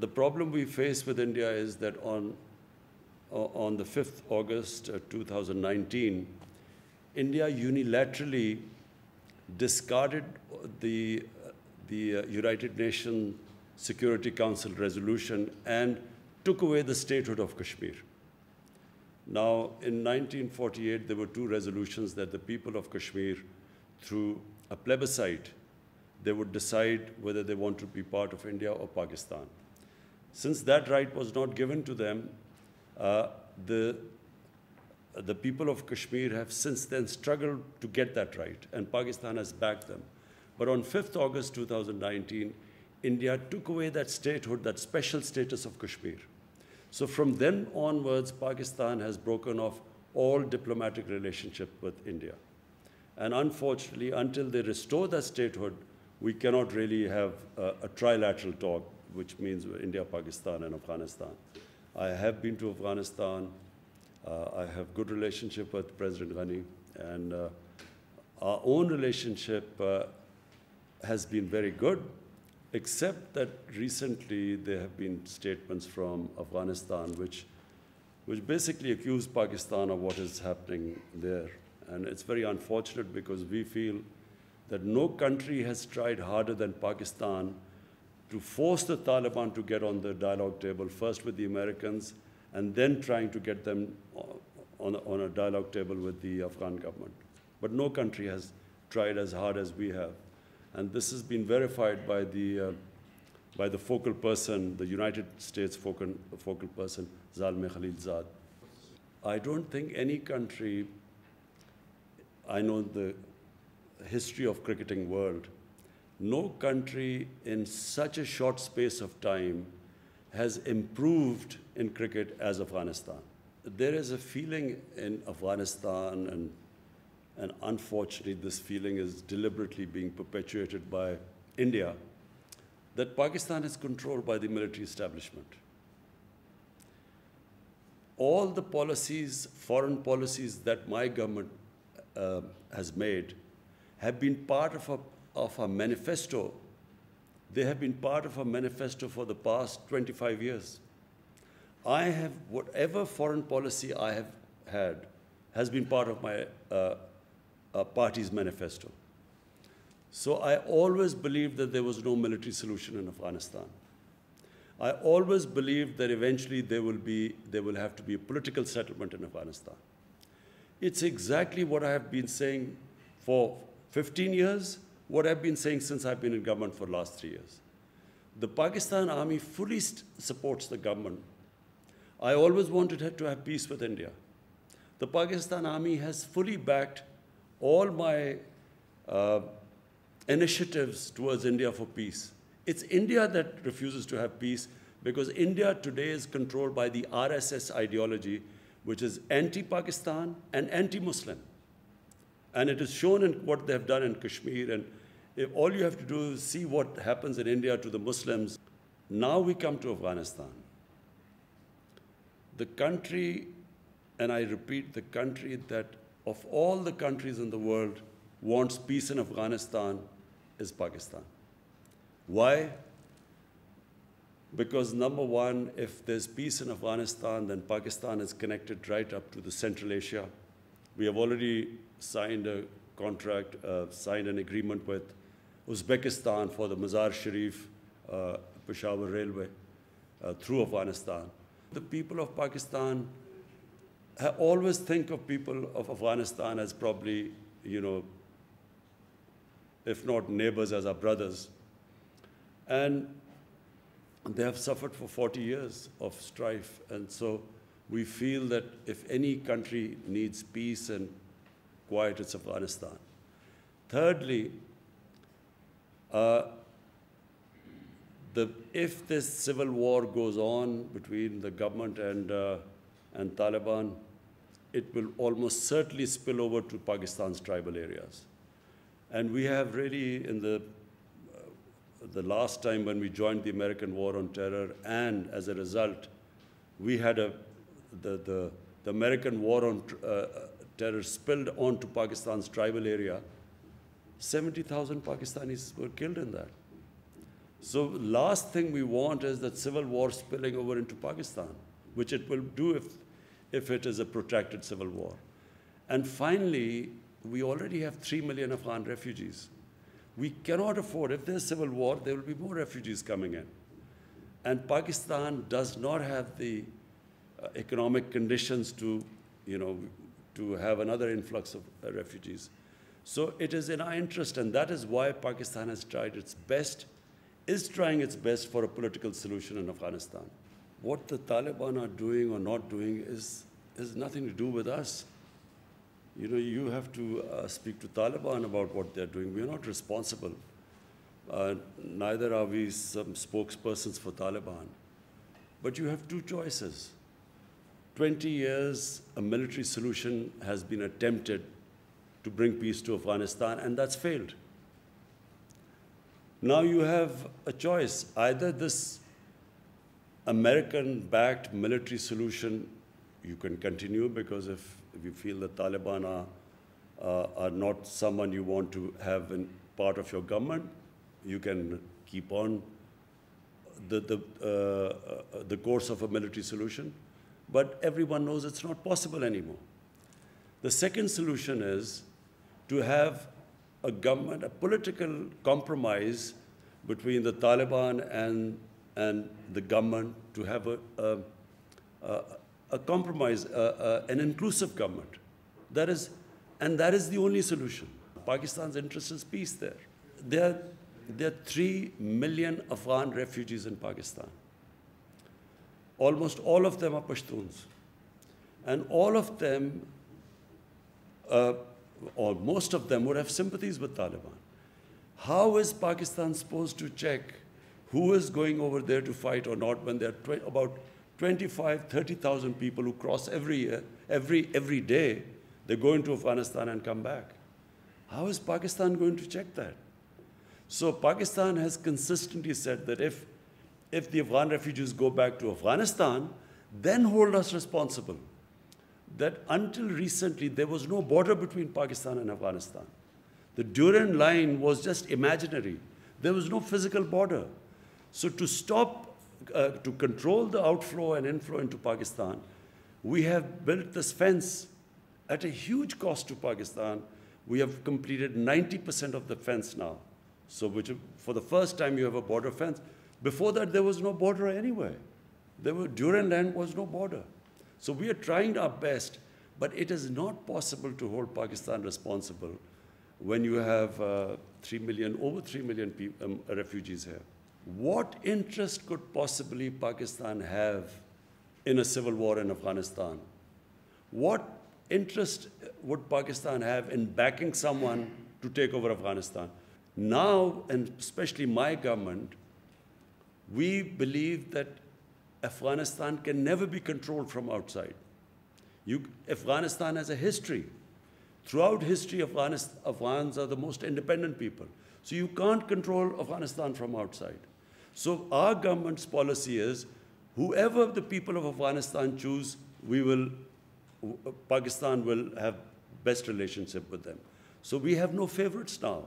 The problem we face with India is that on, uh, on the 5th August uh, 2019, India unilaterally discarded the, the uh, United Nations Security Council resolution and took away the statehood of Kashmir. Now, in 1948, there were two resolutions that the people of Kashmir, through a plebiscite, they would decide whether they want to be part of India or Pakistan. Since that right was not given to them, uh, the, the people of Kashmir have since then struggled to get that right, and Pakistan has backed them. But on 5th August 2019, India took away that statehood, that special status of Kashmir. So from then onwards, Pakistan has broken off all diplomatic relationship with India. And unfortunately, until they restore that statehood, we cannot really have a, a trilateral talk which means India, Pakistan, and Afghanistan. I have been to Afghanistan. Uh, I have good relationship with President Ghani, and uh, our own relationship uh, has been very good, except that recently there have been statements from Afghanistan which, which basically accuse Pakistan of what is happening there. And it's very unfortunate because we feel that no country has tried harder than Pakistan to force the Taliban to get on the dialogue table, first with the Americans and then trying to get them on a, on a dialogue table with the Afghan government. But no country has tried as hard as we have. And this has been verified by the, uh, by the focal person, the United States focal, focal person, Zalmi Khalilzad. I don't think any country, I know the history of cricketing world, no country in such a short space of time has improved in cricket as Afghanistan. There is a feeling in Afghanistan, and, and unfortunately, this feeling is deliberately being perpetuated by India, that Pakistan is controlled by the military establishment. All the policies, foreign policies that my government uh, has made, have been part of a of a manifesto. They have been part of a manifesto for the past 25 years. I have, whatever foreign policy I have had, has been part of my uh, uh, party's manifesto. So I always believed that there was no military solution in Afghanistan. I always believed that eventually there will, be, there will have to be a political settlement in Afghanistan. It's exactly what I have been saying for 15 years, what I've been saying since I've been in government for the last three years. The Pakistan army fully supports the government. I always wanted to have peace with India. The Pakistan army has fully backed all my uh, initiatives towards India for peace. It's India that refuses to have peace because India today is controlled by the RSS ideology, which is anti-Pakistan and anti-Muslim. And it is shown in what they have done in Kashmir and if all you have to do is see what happens in India to the Muslims, now we come to Afghanistan. The country, and I repeat, the country that of all the countries in the world wants peace in Afghanistan is Pakistan. Why? Because number one, if there's peace in Afghanistan, then Pakistan is connected right up to the Central Asia. We have already signed a contract, uh, signed an agreement with Uzbekistan for the Mazar Sharif uh, Peshawar Railway uh, through Afghanistan. The people of Pakistan I always think of people of Afghanistan as probably, you know, if not neighbors, as our brothers. And they have suffered for 40 years of strife. And so we feel that if any country needs peace and quiet, it's Afghanistan. Thirdly, uh, the, if this civil war goes on between the government and, uh, and Taliban, it will almost certainly spill over to Pakistan's tribal areas. And we have really, in the, uh, the last time when we joined the American War on Terror, and as a result, we had a, the, the, the American War on uh, Terror spilled onto Pakistan's tribal area, 70,000 Pakistanis were killed in that. So last thing we want is that civil war spilling over into Pakistan, which it will do if, if it is a protracted civil war. And finally, we already have 3 million Afghan refugees. We cannot afford, if there's civil war, there will be more refugees coming in. And Pakistan does not have the uh, economic conditions to, you know, to have another influx of uh, refugees. So it is in our interest, and that is why Pakistan has tried its best, is trying its best for a political solution in Afghanistan. What the Taliban are doing or not doing is, has nothing to do with us. You know, you have to uh, speak to Taliban about what they're doing. We're not responsible. Uh, neither are we some spokespersons for Taliban. But you have two choices. 20 years, a military solution has been attempted to bring peace to Afghanistan, and that's failed. Now you have a choice. Either this American backed military solution you can continue because if, if you feel the Taliban are, uh, are not someone you want to have in part of your government, you can keep on the, the, uh, uh the course of a military solution. But everyone knows it's not possible anymore. The second solution is to have a government, a political compromise between the Taliban and, and the government to have a, a, a, a compromise, a, an inclusive government. That is, and that is the only solution. Pakistan's interest is peace there. There are, there are 3 million Afghan refugees in Pakistan. Almost all of them are Pashtuns. And all of them uh, or most of them would have sympathies with Taliban. How is Pakistan supposed to check who is going over there to fight or not when there are tw about 25, 30,000 people who cross every year, every, every day, they go into Afghanistan and come back. How is Pakistan going to check that? So Pakistan has consistently said that if, if the Afghan refugees go back to Afghanistan, then hold us responsible. that until recently there was no border between Pakistan and Afghanistan. The Durand line was just imaginary. There was no physical border. So to stop, uh, to control the outflow and inflow into Pakistan, we have built this fence at a huge cost to Pakistan. We have completed 90% of the fence now. So which, for the first time you have a border fence. Before that there was no border anywhere. There were, Durand land was no border. So we are trying our best, but it is not possible to hold Pakistan responsible when you have uh, 3 million, over 3 million people, um, refugees here. What interest could possibly Pakistan have in a civil war in Afghanistan? What interest uh, would Pakistan have in backing someone to take over Afghanistan? Now, and especially my government, we believe that Afghanistan can never be controlled from outside. You, Afghanistan has a history. Throughout history, Afghans are the most independent people. So you can't control Afghanistan from outside. So our government's policy is whoever the people of Afghanistan choose, we will, uh, Pakistan will have best relationship with them. So we have no favorites now.